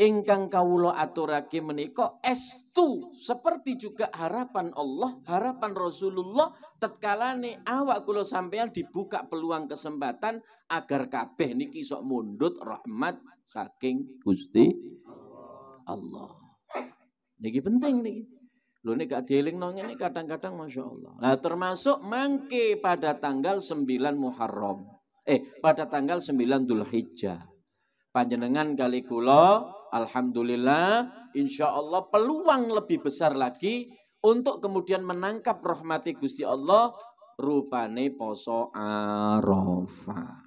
ingkang kawulo aturake es estu seperti juga harapan Allah, harapan Rasulullah Tetkalane awak kulo sampeyan dibuka peluang kesempatan agar kabeh niki sok mundut rahmat saking Gusti Allah. Niki penting niki. Lo nih gak dieling nong ini kadang-kadang Masya Allah. Nah termasuk mangke pada tanggal 9 Muharram. Eh pada tanggal 9 Dzulhijjah. Panjenengan kali kulo Alhamdulillah, insya Allah peluang lebih besar lagi untuk kemudian menangkap rahmati Gusti Allah rupane poso Arafah.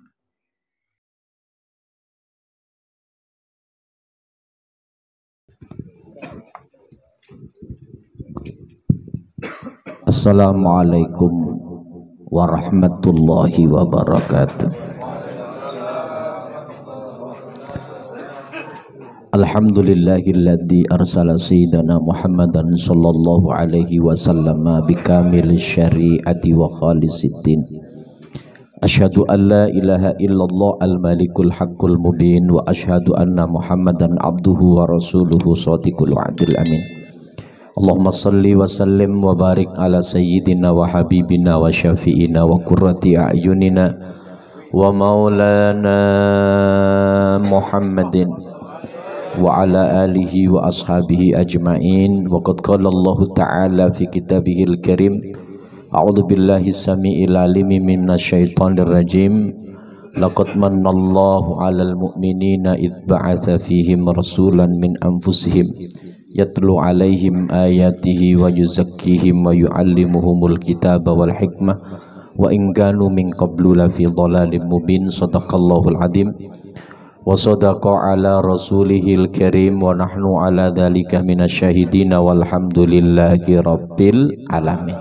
Assalamualaikum warahmatullahi wabarakatuh. Alhamdulillahilladzi arsala sayyidana Muhammadan sallallahu alaihi wasallam bikamil syari'ati wa khalisiddin. Asyhadu an la ilaha illallah al-malikul haqqul mubin wa asyhadu anna Muhammadan abduhu wa rasuluhu shadiqul adil amin. Allahumma salli wa sallim wa barik ala sayyidina wa habibina wa syafi'ina wa qurrati a'yunina wa maulana Muhammadin wa ala alihi wa ashabihi ajma'in wa qad qala Allah ta'ala fi kitabihil karim a'udzu billahi samii'il alimi minasyaitonir rajim laqad manallahu 'alal mu'minina id ba'atsa fihim rasulan min anfusihim yatlu 'alaihim ayatihi wa yuzakkihim wa yu'allimuhumul kitaba wal hikmah wa in kanu min qablu lafi dhalalim mubin sadaqallahul 'adzim wa sadaqa ala rasulihil karim wa nahnu ala dhalika minasyahidina walhamdulillahi rabbil alamin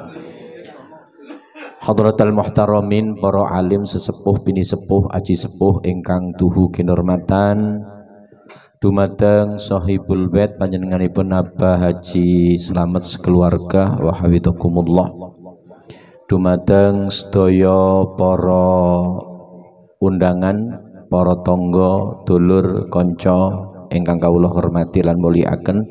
Hadratul muhtaramin para alim sesepuh bini sepuh aji sepuh ingkang tuhu kinurmatan dumateng sahibul bait panjenenganipun Abah Haji Slamet sekeluarga wa hafizakumullah dumateng sedaya para undangan para tangga, dulur, kanca ingkang kawula hormati lan mulyakaken.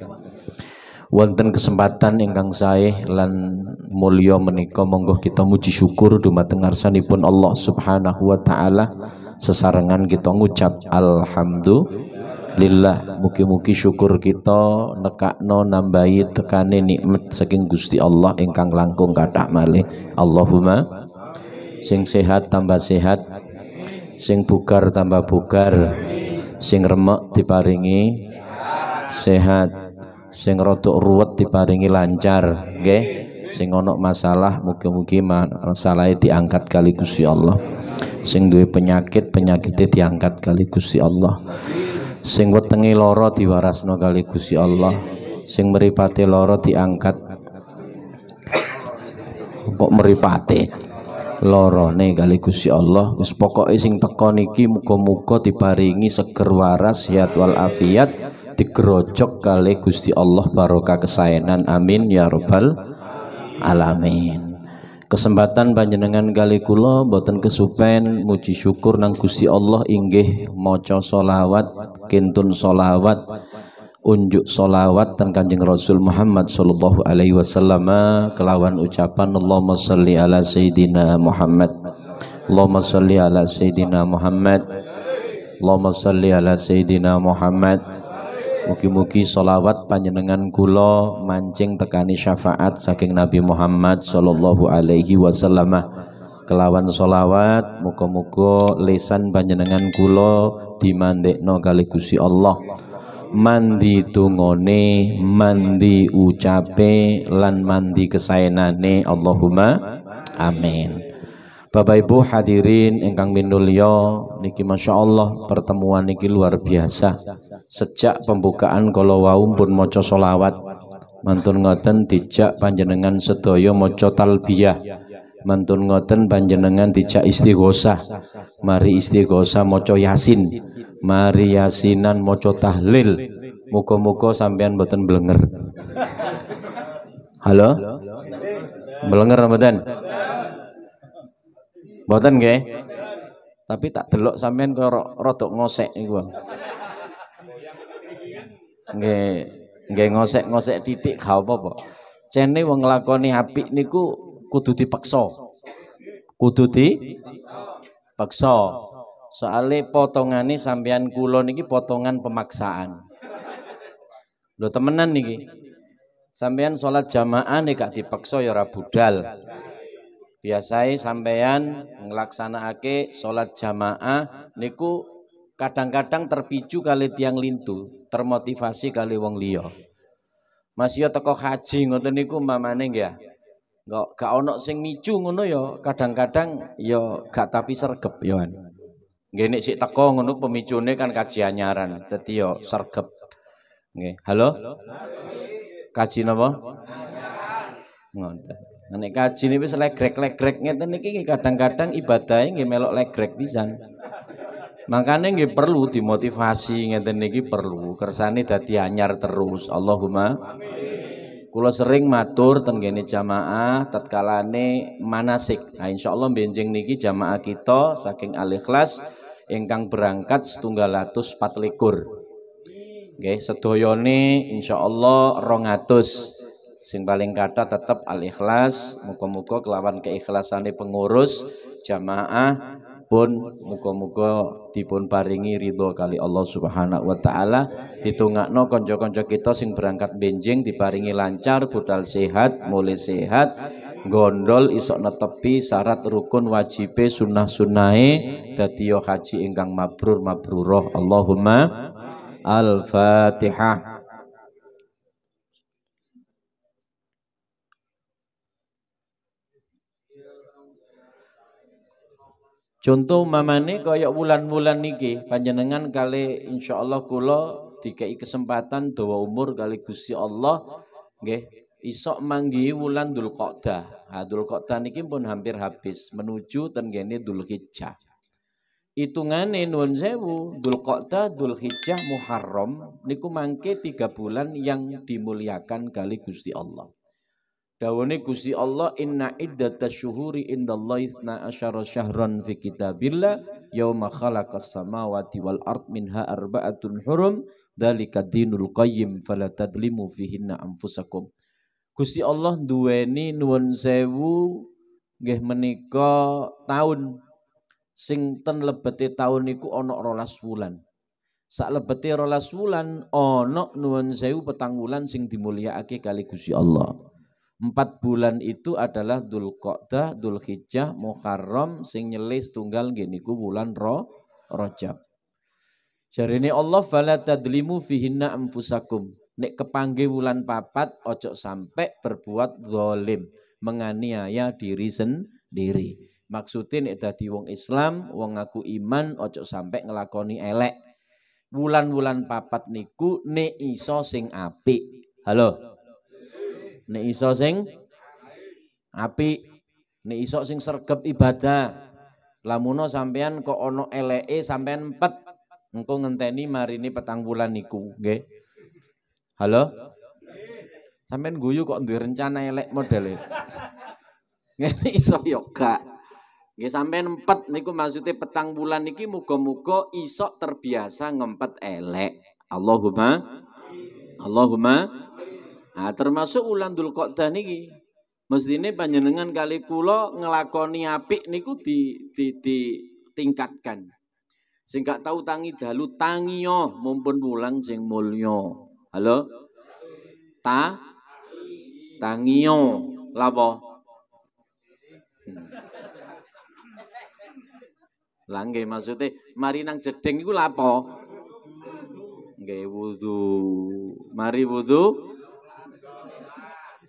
Wonten kesempatan ingkang sae lan mulya menika monggo kita muji syukur dumateng ngarsanipun Allah Subhanahu wa taala. Sesarengan kita ngucap alhamdulillah lillah muki mugi syukur kita nekakno nambahi tekane nikmat saking Gusti Allah ingkang langkung kathah malih Allahumma sing sehat tambah sehat sing bugar tambah bugar sing remek diparingi sehat sing rotok ruwet diparingi lancar okay? sing onok masalah mugi-mugi masalahnya diangkat kali kusi Allah sing duwe penyakit penyakitnya diangkat kali kusi Allah sing wetengi loro diwarasno kali kusi Allah sing meripati loro diangkat kok meripati lorone kali Gusti Allah wis pokoke sing teko niki muga-muga diparingi seger waras sehat wal afiat digerojok kali Gusti Allah barokah kesayanan amin ya robbal alamin kesempatan panjenengan kali kula boten kesupen muji syukur nang Gusti Allah inggih maca solawat kintun solawat unjuk solawat dan kanjeng Rasul Muhammad sallallahu alaihi wasallam eh, kelawan ucapan Allahumma salli ala sayyidina Muhammad Allahumma salli ala sayyidina Muhammad Allahumma salli ala sayyidina Muhammad Mugi-mugi solawat panjenengan kula mancing tekani syafaat saking Nabi Muhammad sallallahu alaihi wasallam kelawan solawat muka-muka lesan panjenengan kula dimandekno kali Gusti Allah mandi tungone mandi ucape lan mandi kesaenane Allahumma amin Bapak Ibu hadirin ingkang minulya niki Masya Allah pertemuan niki luar biasa sejak pembukaan kalau pun moco solawat mantun ngoten dijak panjenengan sedoyo moco talbiyah mantun ngoten panjenengan dijak istighosah mari istighosah moco yasin mari yasinan moco tahlil muka-muka sampean boten belenger. halo belenger, boten. Boten ke tapi tak delok sampean ke rodok ngosek iku nggih nggih ngosek-ngosek titik kau apa-apa cene wong lakoni apik niku kudu dipaksa. Kudu paksa Soale potongane sampean kula niki potongan pemaksaan. Lho temenan niki. Sampean salat jamaah nih gak dipaksa ya ora budal. Biasai sampean nglaksanakake salat jamaah niku kadang-kadang terpicu kali tiang lintu, termotivasi kali wong liya. masih yo ya teko haji ngoten niku mamane nggih. Ya? nggak gak ono sing micu ngono ya kadang-kadang ya gak tapi sergep ya kan ngene sik teko ngono pemicune kan kajian nyaran dadi ya sergep nggih halo kaji napa ngoten nah, nek kaji niku wis legrek-legrek ngeten niki kadang-kadang ibadahe nggih melok legrek pisan Makanya nggih perlu dimotivasi ngeten niki perlu kersane dadi anyar terus Allahumma amin Kulo sering matur tenggene jamaah tatkalane manasik. Nah, insya Allah benjing niki jamaah kita saking alikhlas ingkang berangkat setunggal patlikur. Oke, likur. Nggih, sedoyone insya Allah rongatus. Sing paling kata tetap alikhlas ikhlas muka-muka kelawan keikhlasannya pengurus jamaah pun muga-muga dipun paringi ridho kali Allah Subhanahu wa taala ditungakno konco konco kita sing berangkat benjing diparingi lancar budal sehat mulai sehat gondol isok netepi syarat rukun wajib sunnah sunnahe dadi haji ingkang mabrur mabruroh Allahumma al-fatihah Contoh mamane koyok bulan-bulan niki panjenengan kali insyaallah kulo dikai kesempatan doa umur kali gusi Allah nggih isok manggi wulan Dzulqa'dah. Ha kota niki pun hampir habis menuju tenggene Dzulhijjah. Hitungane dul sewu dul Dzulhijjah, Muharram niku mangke tiga bulan yang dimuliakan kali Gusti Allah. Dawane Gusti Allah inna iddatasyuhuri indallahi ithna asyara syahran fi kitabillah yauma khalaqas samawati wal ard minha arba'atun hurum dalika dinul qayyim fala tadlimu fihinna anfusakum. Kusi Allah duweni nuwun sewu nggih menika taun sing ten lebete taun niku ana 12 wulan. Sak lebete rolas wulan ana nuwun sewu petang wulan sing dimulyakake kali kusi Allah. Empat bulan itu adalah dul Qodah, dul Hijjah, Muharram, sing nyelis tunggal gini ku bulan ro, Rojab. ini Allah fala tadlimu fihinna amfusakum Nek kepangge bulan papat ojo sampai berbuat zolim menganiaya diri sendiri. Maksudnya nek dadi wong Islam, wong aku iman ojo sampai ngelakoni elek. Bulan-bulan papat niku ne iso sing apik. Halo. Nek iso sing api, nek iso sing sergap ibadah. Lamuno sampean ko ono ele sampean empat Engko ngenteni marini petang bulan niku, nggih. Halo? Sampean guyu kok duwe rencana elek modele. Ngene iso yo ya gak. sampean empat niku maksudnya petang bulan niki muga-muga isok terbiasa ngempet elek. Allahumma Allahumma Nah, termasuk ulan Dzulqa'dah niki. Mestine panjenengan kali kulo ngelakoni api niku di di di tingkatkan. Singkat tau tangi dalu tangiyo mumpun pulang sing mulio. Halo? Ta tangiyo lapo? Hmm. Langge maksudnya mari nang jeding iku lapo? Nggih wudu. Mari wudu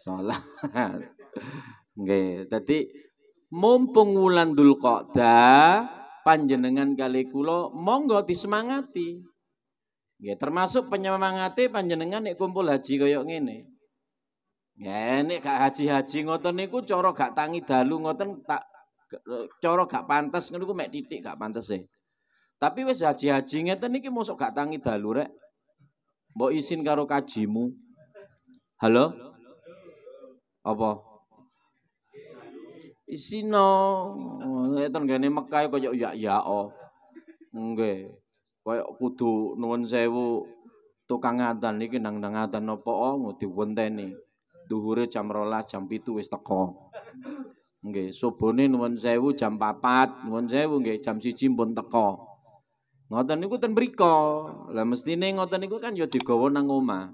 sholat. Nggih, tadi mumpung wulan dulkoda panjenengan kali kulo monggo disemangati. Nggih, termasuk penyemangati panjenengan nek kumpul haji koyok ngene. Ya nek gak haji-haji ngoten niku cara gak tangi dalu ngoten tak coro gak pantas ngono ku mek titik gak pantas sih. E. Tapi wis haji-haji ngeten niki mosok gak tangi dalu rek. Mbok isin karo kajimu. Halo? apa isino ngeten gane Mekah koyo ya ya nggih koyo kudu nuwun sewu tukang adzan iki nang nang adzan apa oh, ngo diwenteni duhure jam 12 jam 7 wis teko nggih subone nuwun sewu jam 4 nuwun sewu nggih jam 1 pun teko ngoten niku ten mriko lah mestine ngoten niku kan ya digawa nang omah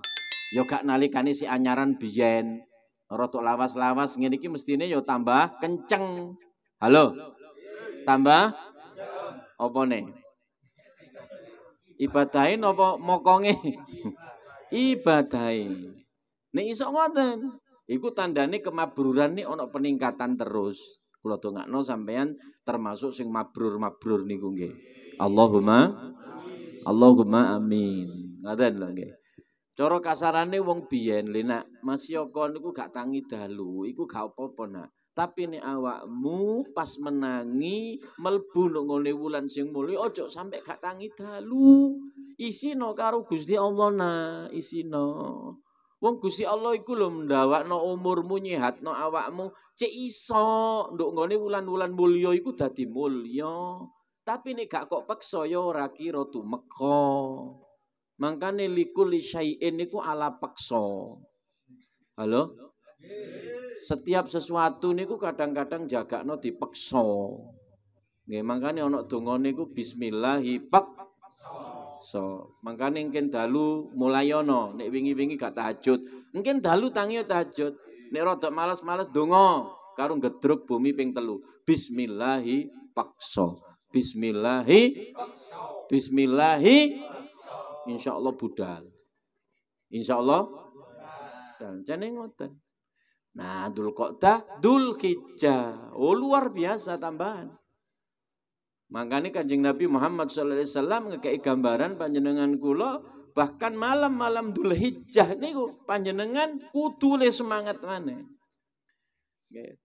ya gak nalikane si anyaran biyen rotok lawas-lawas ngene iki mestine yo ya tambah kenceng. Halo. Tambah apa ne? Ibadahe napa mokonge? Ibadahe. Nek iso ngoten. Iku tandane kemabruran nih ono peningkatan terus. Kula dongakno sampean termasuk sing mabrur-mabrur niku nggih. Allahumma Allahumma amin. Ngaten lho nggih. Cara kasarane wong biyen lenak Masyoko niku gak tangi dalu, iku gak apa-apa nak. Tapi nek awakmu pas menangi melbu ngone wulan sing mulih ojo sampe gak tangi dalu. Isino karo Gusti Allah nak, isino. Wong Gusti Allah iku lho ndawakno umurmu nyehatno awakmu, cek iso nduk ngone wulan-wulan mulya iku dadi mulya. Tapi nek gak kok pekso yo, ora kira tumeka. Makanya likulli syai'in niku ala paksa. Halo? Setiap sesuatu niku kadang-kadang jagakno dipaksa. Nggih, mangkane ana dongane niku bismillahi pak so makane engken dalu mulai ana nek wingi-wingi gak tahajud engken dalu tangi ya tahajud nek rada males-males donga karo gedruk bumi ping telu bismillahi paksa bismillahi bismillahi Insya Allah budal. Insya Allah budal. Jadi ngoten. Nah, dul kota, dul hijjah. Oh, luar biasa tambahan. Makanya kanjeng Nabi Muhammad SAW ngekei gambaran panjenengan kulo bahkan malam-malam dul hijjah nih panjenengan kudule semangat mana.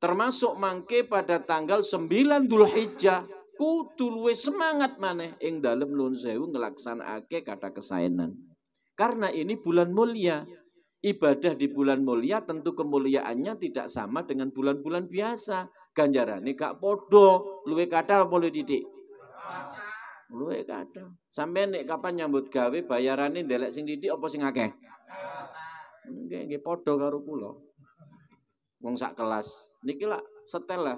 Termasuk mangke pada tanggal 9 hijjah kudu luwih semangat maneh ing dalem nun sewu ngelaksanake kata kesainan. Karena ini bulan mulia. Ibadah di bulan mulia tentu kemuliaannya tidak sama dengan bulan-bulan biasa. Ganjarane gak podo, luwe kata boleh didik. Luwe kata. Sampai nek kapan nyambut gawe bayarane delek sing didik apa sing akeh? Nggih, nggih podo karo kula. Wong sak kelas. Niki lah setel lah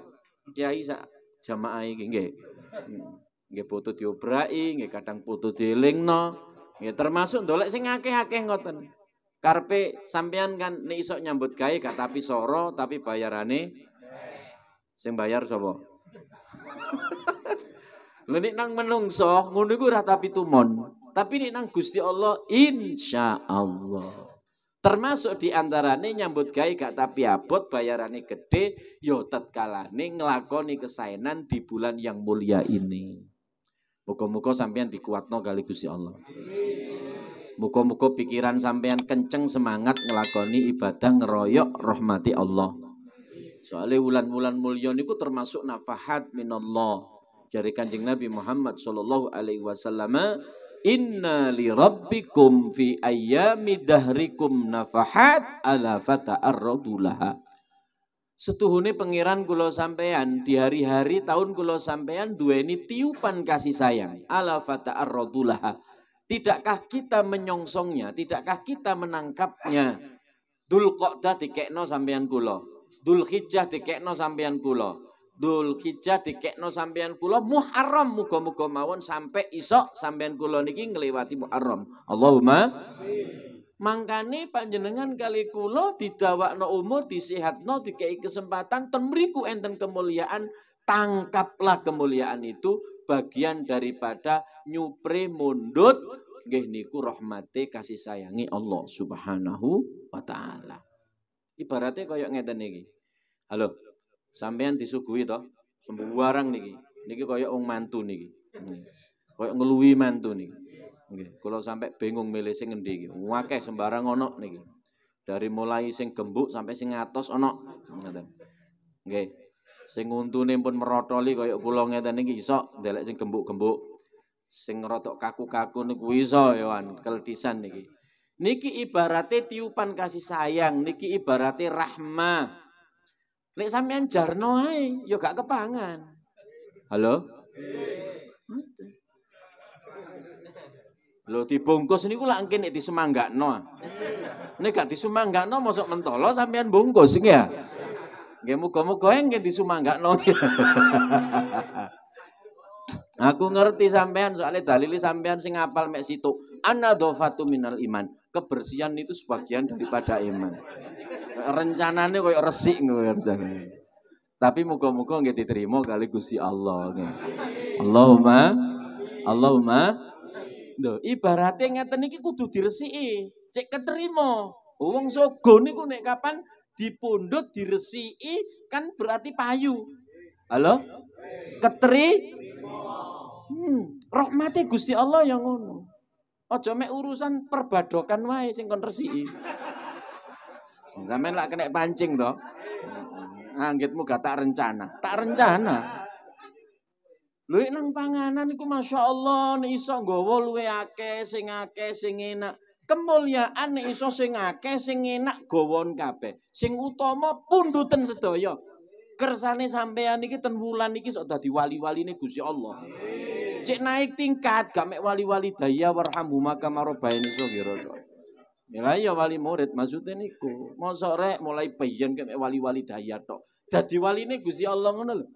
kiai sak jamaah iki nggih. Nggih putu diobrai, nggih kadang putu dielingno. Nggih termasuk dolek sing akeh-akeh ngoten. Karpe sampean kan nek iso nyambut gawe gak tapi soro tapi bayarane sing bayar sapa? lenik nang menungso ngono iku rata tapi Tapi ini nang Gusti Allah insya allah Termasuk diantaranya nyambut gai gak tapi abot bayarannya gede yo ya nih ngelakoni kesainan di bulan yang mulia ini. Muka-muka sampean dikuatno kali Gusti Allah. Muka-muka pikiran sampean kenceng semangat ngelakoni ibadah ngeroyok rahmati Allah. Soalnya wulan-wulan mulia niku termasuk nafahat minallah. Jari Kanjeng Nabi Muhammad Shallallahu alaihi wasallam inna li rabbikum fi ayyami dahrikum nafahat ala fata arradulaha setuhune pengiran kula sampeyan di hari-hari tahun kula sampeyan duweni tiupan kasih sayang ala fata arradulaha tidakkah kita menyongsongnya tidakkah kita menangkapnya dul qodah dikekno sampeyan kula dul hijjah dikekno sampeyan kula Dul Dzulhijjah dikekno sampean kula Muharram muga-muga mawon sampai isok sampean kula niki ngliwati Muharram. Allahumma Mangkane panjenengan kali kula didawakno umur, no dikei kesempatan temriku enten kemuliaan, tangkaplah kemuliaan itu bagian daripada nyupre mundut nggih niku rahmate kasih sayangi Allah Subhanahu wa taala. Ibaratnya koyok ngeten niki. Halo. Sampean disuguhi toh. Sembuarang niki. Niki kaya wong mantu niki. Kaya ngeluwi mantu niki. Nggih, kula sampe bingung milih sing endi iki. Akeh sembarang ono niki. Dari mulai sing gembuk sampai sing atos ono. Ngoten. Nggih. Sing untune pun merotoli kaya kula ngeten niki iso ndelek sing gembuk-gembuk. Sing rotok kaku-kaku niku iso ya keltisan niki. Niki ibaratnya tiupan kasih sayang, niki ibaratnya rahmah. Nek sampean jarno ae, yo ya gak kepangan. Halo? Lho dibungkus niku lak engke nek disemanggakno. Nek gak disemanggakno mosok mentolo sampean bungkus nggih ya. Nggih muga-muga engke disemanggakno. Aku ngerti sampean soalnya dalili sampean sing apal mek situ. Anadhofatu minal iman. Kebersihan itu sebagian daripada iman rencananya kayak resik ngono ya, Tapi muka-muka nggak diterima kali gusi Allah. Allahumma Allahumma do ibaratnya nggak teniki kudu diresik. cek keterima. uang sogo ku nek kapan dipundhut diresik kan berarti payu. Halo? Keteri Hmm, rahmati gusi Allah yang ngono. ojo cuma urusan perbadokan wae sing kon Sampai lah kena pancing toh. Anggitmu gak tak rencana. Tak rencana. ini nang panganan iku Masya Allah Ini iso nggawa luwe ake, sing ake, sing enak. Kemuliaan ini iso sing ake, sing enak gawon kabeh. Sing utama punduten sedaya. Kersane sampean iki ten wulan iki sok dadi wali-waline Gusti Allah. Cek naik tingkat gak mek wali-wali daya maka kama rabbaini shaghira. Lha ya iya, wali murid maksudnya niku. Mosok rek mulai bayan ke wali-wali daya jadi wali ini Gusti Allah ngono lho.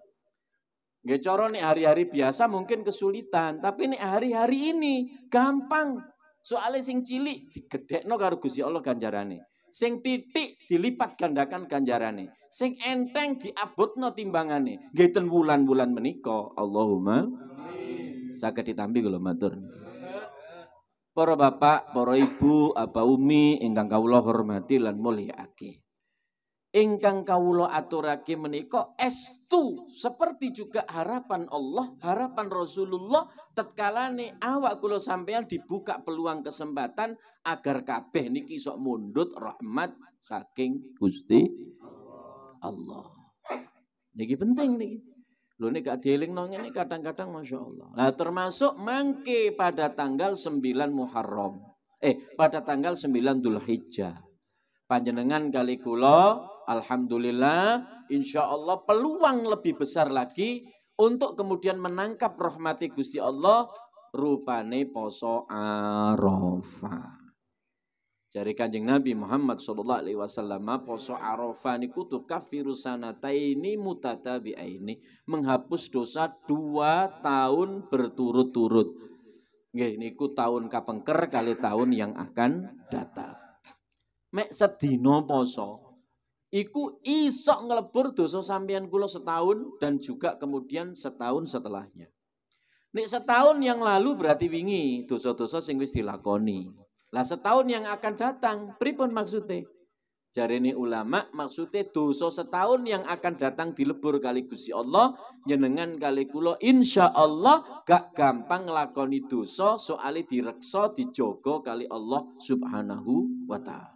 Nggih cara nek hari-hari biasa mungkin kesulitan, tapi nek hari-hari ini gampang. Soalnya sing cilik digedhekno karo Gusti Allah ganjarane. Sing titik dilipat gandakan ganjarane. Sing enteng diabotno timbangane. Nggih bulan-bulan wulan Allahumma. Saged ditampi kula matur para bapak, para ibu, apa umi ingkang kawula hormati lan mulyakake. Ingkang kawula aturake menika estu seperti juga harapan Allah, harapan Rasulullah tatkala tatkalane awak kula sampeyan dibuka peluang kesempatan agar kabeh niki sok mundut rahmat saking Gusti Allah. Niki penting niki. Lo ini gak dieling nong ini kadang-kadang Masya Allah. Nah termasuk mangke pada tanggal 9 Muharram. Eh pada tanggal 9 Dhul Hijjah. Panjenengan kali kulo, Alhamdulillah, insya Allah peluang lebih besar lagi untuk kemudian menangkap rahmati Gusti Allah rupane poso Arafah. Jari kanjeng Nabi Muhammad Shallallahu alaihi wasallam poso Arafah niku tu ini mutatabi ini menghapus dosa dua tahun berturut-turut. Ini ku tahun kapengker kali tahun yang akan datang. Mek sedino poso iku isok ngelebur dosa sampean kulo setahun dan juga kemudian setahun setelahnya. Nek setahun yang lalu berarti wingi dosa-dosa sing wis dilakoni. Lah setahun yang akan datang, pripun maksudnya? Jarene ulama maksudnya dosa setahun yang akan datang dilebur kali Gusti Allah jenengan kali kula insya Allah gak gampang ngelakoni dosa soalnya direksa dijogo kali Allah subhanahu wa ta'ala.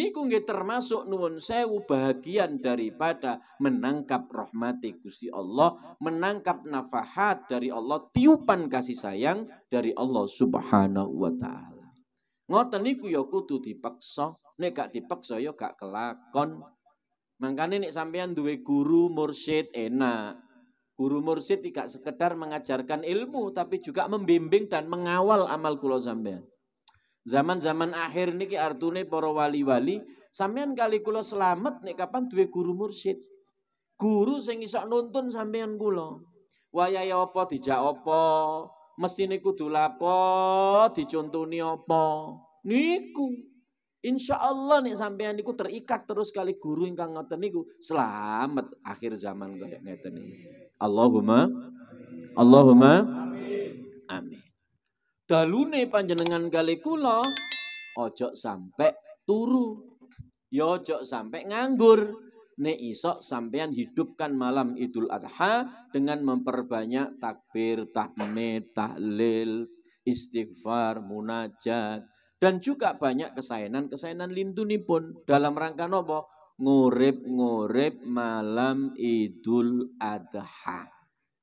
Niku nggih termasuk nuwun sewu bahagian daripada menangkap rahmati Gusti Allah, menangkap nafahat dari Allah, tiupan kasih sayang dari Allah Subhanahu wa taala. Ngoten niku ya kudu dipaksa, nek gak dipaksa ya gak kelakon. Mangkane nek sampean duwe guru mursyid enak. Guru mursyid tidak sekedar mengajarkan ilmu tapi juga membimbing dan mengawal amal kula sampean. Zaman-zaman akhir niki artune para wali-wali, sampean kali kula selamat nek kapan duwe guru mursyid. Guru sing isok nuntun sampean kula. Wayahe apa dijak apa, Mesti niku kudu lapo dicontoni apa. Niku. Insya Allah nih sampean niku terikat terus kali guru ingkang ngerti niku selamat akhir zaman kaya ngeten niku. Allahumma Allahumma amin. amin. Dalune panjenengan kali kulo, ojo sampai turu. Yo ya ojo sampai nganggur. Nek isok sampean hidupkan malam Idul Adha dengan memperbanyak takbir, tahmid, tahlil, istighfar, munajat dan juga banyak kesainan-kesainan lintuni pun dalam rangka nopo ngurip-ngurip malam Idul Adha.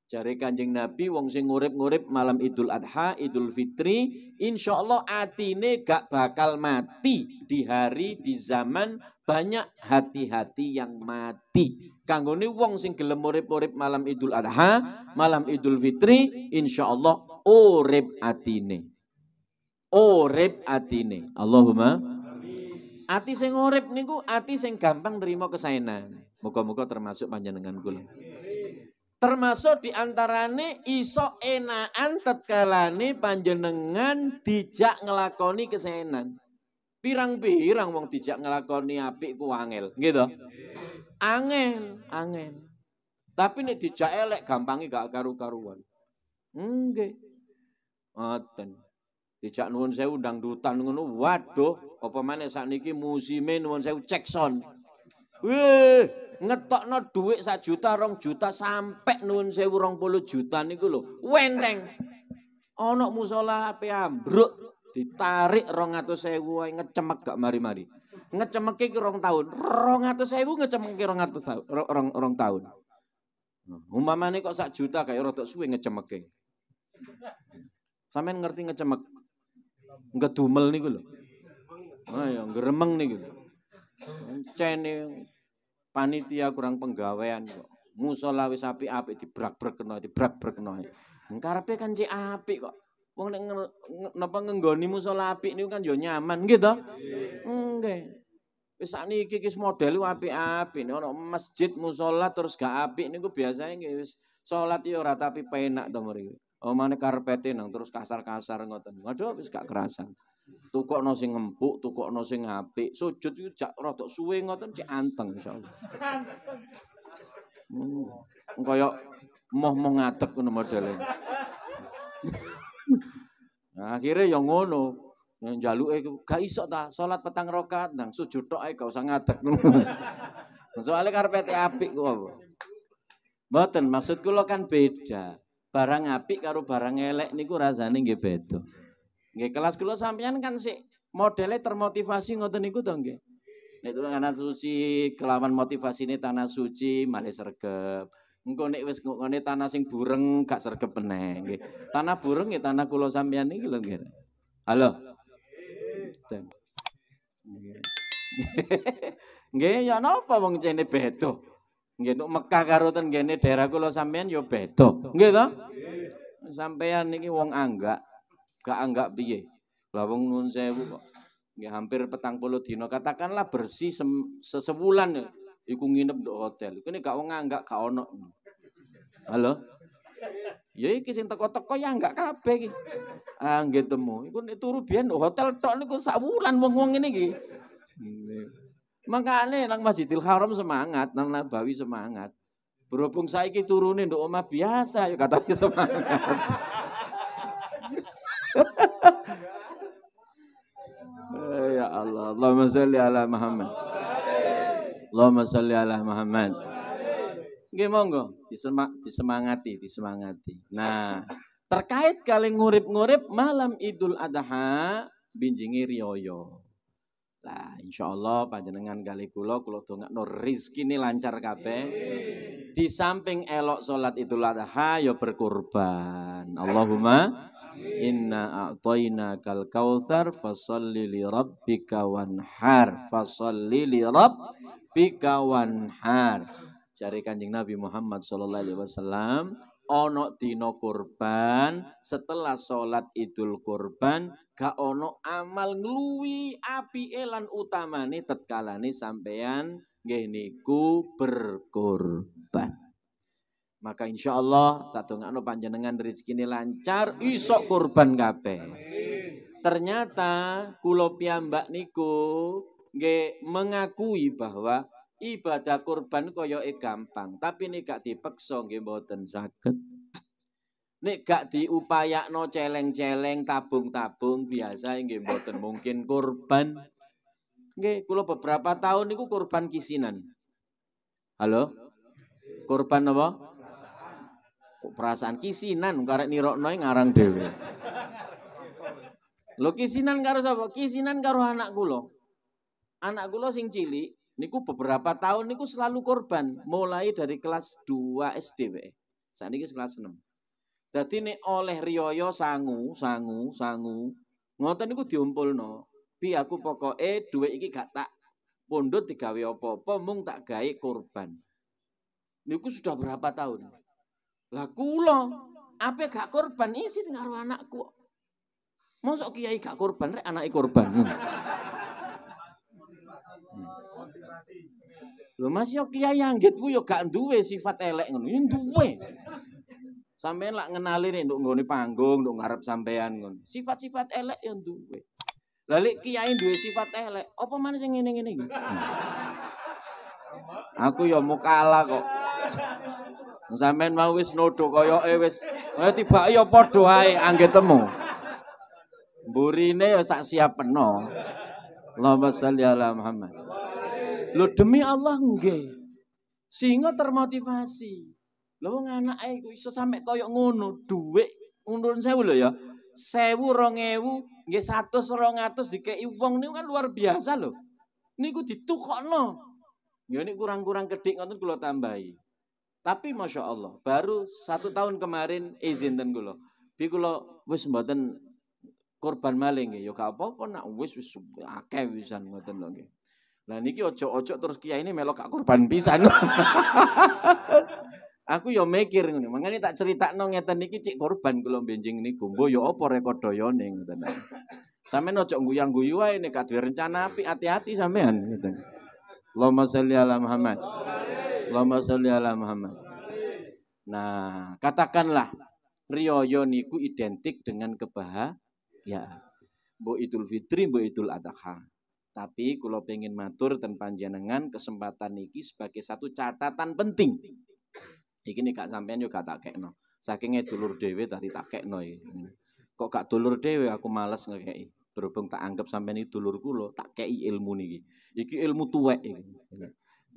Cari kanjeng Nabi wong sing ngurip-ngurip malam Idul Adha, Idul Fitri, insya Allah atine gak bakal mati di hari, di zaman, banyak hati-hati yang mati. Kanggone wong sing gelem urip-urip malam Idul Adha, malam Idul Fitri, insyaallah urip atine. Urip atine. Allahumma Ati sing urip niku ati sing gampang terima kesaenan. Muga-muga termasuk panjenengan kula. Termasuk diantarane iso enaan tetkalane panjenengan dijak ngelakoni kesenangan. pirang-pirang wong tijak ngelakoni apik ku angel gitu angel angel tapi nek dijak elek gampangi gak karu-karuan nggih maten Tijak nuwun saya undang dutan ngono waduh apa mana saat niki musime nuwun saya cekson. Wih, ngetok no duit satu juta, rong juta sampai nuwun saya rong puluh juta niku gue Wenteng. wendeng. Ono musola apa ambruk, ditarik rong atau sewu ngecemek gak mari-mari ngecemek ke rong tahun rong atau sewu ngecemek ke rong atau tahun rong, rong tahun umpamane kok sak juta kayak rotok suwe ngecemek e. sampean ngerti ngecemek nih gue lho ayo ah, ya, ngeremeng gue lho cene panitia kurang penggawean kok musola wis apik kenoi dibrak-brekno dibrak kenoi engkarepe kan cek api kok Wong nek napa ngenggoni musala apik niku kan ya nyaman gitu, to? Iya. Nggih. Wis kikis iki model apik-apik nek ana masjid musala terus gak apik niku biasanya nggih wis salat ya ora tapi penak to Oh mana karpete nang terus kasar-kasar ngoten. Waduh wis gak kerasan. tukok nasi ngempuk, tukok nasi ngapi, Sujud itu cak rotok suwe ngoten cak anteng insyaallah. Hmm. Kaya moh-moh ngadeg ngono Nah, akhirnya yang ngono, yang jalu eh gak iso ta salat petang rokat nang sujud tok ae gak usah ngadeg. Soalnya karpet e api kok. Mboten, maksudku lo kan beda. Barang api karo barang elek niku rasane nggih beda. Nggih kelas kula sampeyan kan sik modelnya termotivasi ngoten niku to nggih. Nek tanah suci kelawan motivasi ini tanah suci malah sergap. Engko nek wis ngene tanah sing bureng gak sergep meneh nggih. Tanah bureng ya tanah kula sampeyan iki lho nggih. Halo. Nggih ya napa wong cene beda. Nggih nek Mekah karo ten kene daerah kula sampeyan ya beda. Nggih to? Sampeyan niki wong anggak, gak anggak piye. Lah wong nun sewu kok. Nggih hampir petang puluh dino katakanlah bersih sesebulan ya, iku nginep di hotel. Kene gak wong anggak gak ono. Halo? Ya iki sing teko-teko ya enggak kabeh iki. Ah nggih temu. Iku nek turu biyen hotel tok niku sak wulan wong-wong ngene iki. Mangkane nang Masjidil Haram semangat, nang Nabawi semangat. Berhubung saiki turune nduk omah biasa ya katanya semangat. ya Allah, Allahumma salli ala Muhammad. Allahumma salli ala Muhammad. Nggih monggo disemangati, disemangati. Nah, terkait kali ngurip-ngurip malam Idul Adha binjingi riyoyo. Lah, insya Allah panjenengan kali kula kula dongakno rezeki ini lancar kape. Di samping elok sholat Idul Adha yo ya berkorban. Allahumma Inna a'tayna kal kautsar fasalli li rabbika wanhar fasalli li rabbika wanhar Cari Kanjeng Nabi Muhammad sallallahu alaihi wasallam ono dino kurban setelah sholat idul kurban gak ono amal ngluwi api elan utama nih tetkala nih sampean geniku berkurban berkorban. Maka insya Allah tak dongakno panjenengan ini lancar isok kurban kabeh. Ternyata kulopian mbak niku ge mengakui bahwa ibadah kurban kaya e gampang tapi nek gak dipeksa nggih mboten saged nek gak diupayakno celeng-celeng tabung-tabung biasa e nggih mboten mungkin kurban nggih kula beberapa tahun niku kurban kisinan halo kurban apa Kok perasaan kisinan karek nirokno e ngarang dhewe Lo kisinan karo sapa? Kisinan karo anak kula. Anak kula sing cilik niku beberapa tahun niku selalu korban mulai dari kelas 2 SD wae. Saniki kelas 6. Dadi nek oleh riyoyo sangu, sangu, sangu, ngoten niku diumpulno. Pi aku pokoke dhuwit iki gak tak pundhut digawe apa-apa mung tak gawe korban. Niku sudah berapa tahun? Lah kula ape gak korban Isi karo anakku. Mosok kiai gak korban rek anake korban. Lho Mas yo kiai anggit ku yo gak duwe sifat elek ngono. Yo duwe. Sampeyan lak ngenali nek nduk nggone panggung, nduk ngarep sampean ngono. Sifat-sifat elek yo duwe. Lah lek kiai duwe sifat elek, apa maneh sing ngene-ngene iki? Aku yo mukala kok. Sampeyan mau wis nodho koyoke wis kaya eh, tiba yo padha ae angge temu. Mburine ya tak peno. Allahumma sholli ala Muhammad. Lo demi Allah nggih. Sehingga termotivasi. Lo wong anak iku iso sampe koyo ngono, dhuwit undurin sewu lo ya. Sewu rong ewu, nggih 100 200 dikeki wong niku kan luar biasa lo, lho. Niku ditukokno. Ya ini kurang-kurang kedik ngoten kula tambahi. Tapi masya Allah, baru satu tahun kemarin izin ten kula. Bi lo wis mboten korban maling ya yo apa-apa nak wis wis akeh wisan ngoten lo nggih. Nah niki ojo-ojo terus kiai ini melok kak kurban pisan. aku yo ya mikir ngono. Mangane tak cerita ngeten niki cik korban kula benjing niku. Mbo yo ya apa rekodoyone ngoten. Sampeyan ojo nguyang-guyu wae nek kadhe rencana api hati-hati sampean ngoten. Allahumma sholli ala Muhammad. Allahumma sholli ala Muhammad. Nah, katakanlah riyo niku identik dengan kebahagiaan. bo Idul Fitri, bo Idul Adha. Tapi kalau pengen matur dan panjenengan kesempatan niki sebagai satu catatan penting. Iki nih kak sampean juga tak kayak no, Sakingnya dulur dewe tadi tak kayak no, Kok gak dulur dewe aku males ngekei. Berhubung tak anggap sampean itu dulur kulo tak kei ilmu nih, Iki ilmu tua ini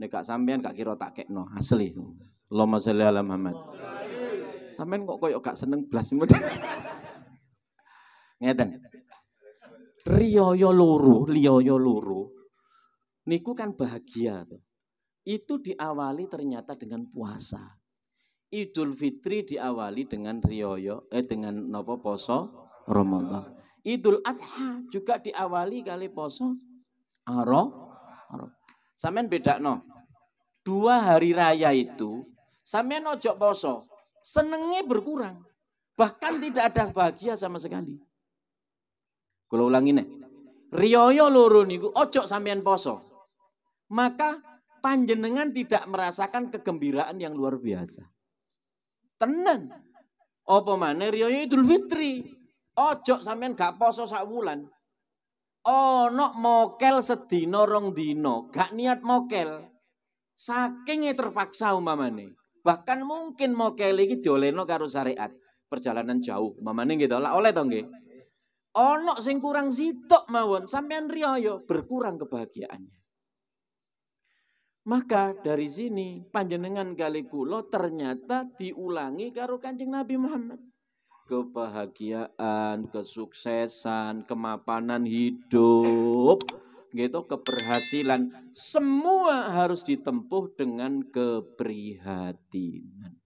Nek sampean gak kira tak no asli. lo masalah ala Muhammad. Sampean kok koyo gak seneng blas ngeten. Rioyo luru, riyoyo luru, Niku kan bahagia tuh. Itu diawali ternyata dengan puasa. Idul Fitri diawali dengan rioyo, eh dengan nopo poso Ramadan. Idul Adha juga diawali kali poso Aro. Aro. Samen beda no. Dua hari raya itu samen ojok poso, senengnya berkurang. Bahkan tidak ada bahagia sama sekali. Kalau ulangin nih. Riyoyo loro niku ojo sampean poso. Maka panjenengan tidak merasakan kegembiraan yang luar biasa. Tenan. Apa mana riyoyo Idul Fitri? Ojo sampean gak poso sak wulan. Ono mokel sedina norong dino, gak niat mokel. sakingnya terpaksa umpamane. Bahkan mungkin mokel lagi dioleno karo syariat. Perjalanan jauh umpamane gitu. Lah oleh to Onok sing kurang sitok mawon, sampean riyo berkurang kebahagiaannya. Maka dari sini panjenengan kali kulo ternyata diulangi karo kancing Nabi Muhammad. Kebahagiaan, kesuksesan, kemapanan hidup, gitu keberhasilan. Semua harus ditempuh dengan keprihatinan.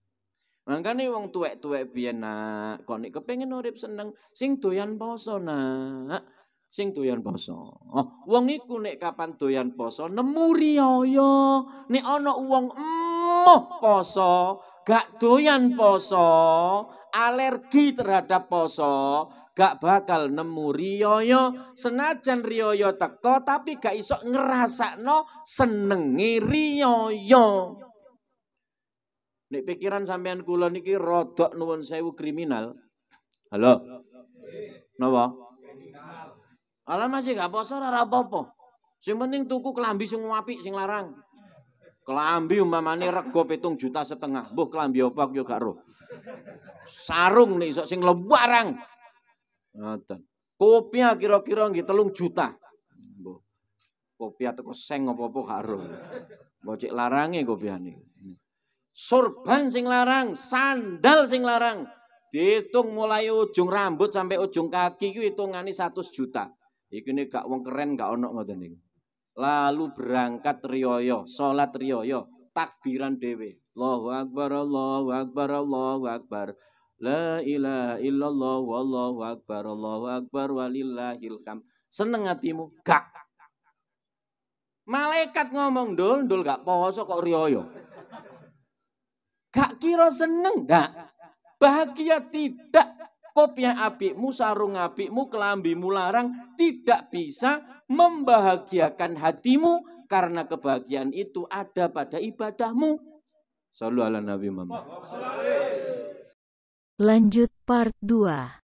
Makane wong tuwek-tuwek biyen nak kok nek kepengin urip seneng sing doyan poso nak. Sing doyan poso. Oh, wong iku nek kapan doyan poso nemu riyo. Nek ana wong emoh poso, gak doyan poso, alergi terhadap poso, gak bakal nemu riyo. Senajan riyo teko tapi gak iso ngerasakno senenge riyo. Nek pikiran sampean kula niki rodok nuwun sewu kriminal. Halo. Napa? Alah masih gak poso ora apa-apa. Sing penting tuku kelambi sing apik sing larang. Kelambi umpamane rego pitung juta setengah. Mbuh kelambi opo yo gak roh. Sarung nih sok sing lebarang. Ngoten. Kopi ya kira-kira nggih telung juta. Kopi atau ya teko seng apa-apa gak roh. Bocik larange kopiane sorban sing larang, sandal sing larang. Dihitung mulai ujung rambut sampai ujung kaki itu hitungannya 100 juta. Iku ini gak wong keren gak onok ngoten Lalu berangkat riyoyo, salat riyoyo, takbiran dewe. Allahu akbar, Allahu akbar, Allahu akbar. La ilaha illallah wallahu akbar, Allahu akbar walillahil kam. Seneng hatimu? Gak. Malaikat ngomong, "Dul, dul gak poso kok riyoyo." Gak kira seneng, gak. Bahagia tidak. Kopnya abikmu, sarung abikmu, kelambimu larang. Tidak bisa membahagiakan hatimu. Karena kebahagiaan itu ada pada ibadahmu. Salam ala Nabi Muhammad. Lanjut part 2.